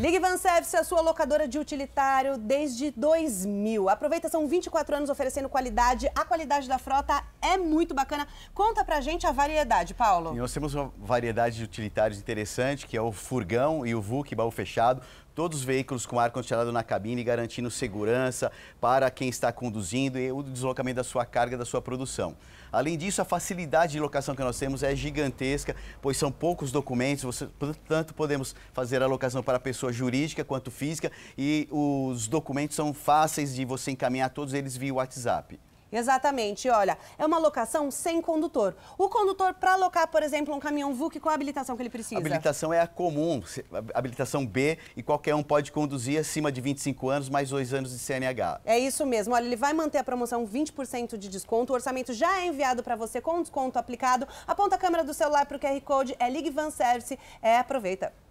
Ligue Van Service, a sua locadora de utilitário desde 2000. Aproveita, são 24 anos oferecendo qualidade. A qualidade da frota é muito bacana. Conta pra gente a variedade, Paulo. E nós temos uma variedade de utilitários interessante, que é o furgão e o VUC, baú fechado. Todos os veículos com ar-condicionado na cabine, garantindo segurança para quem está conduzindo e o deslocamento da sua carga, da sua produção. Além disso, a facilidade de locação que nós temos é gigantesca, pois são poucos documentos, você, portanto, podemos fazer a locação para pessoas pessoa jurídica quanto física, e os documentos são fáceis de você encaminhar todos eles via WhatsApp. Exatamente, olha, é uma locação sem condutor. O condutor, para alocar, por exemplo, um caminhão VUC, qual a habilitação que ele precisa? A habilitação é a comum, habilitação B, e qualquer um pode conduzir acima de 25 anos, mais dois anos de CNH. É isso mesmo, olha, ele vai manter a promoção 20% de desconto, o orçamento já é enviado para você com desconto aplicado. Aponta a câmera do celular para o QR Code, é Ligue Van Service, é aproveita.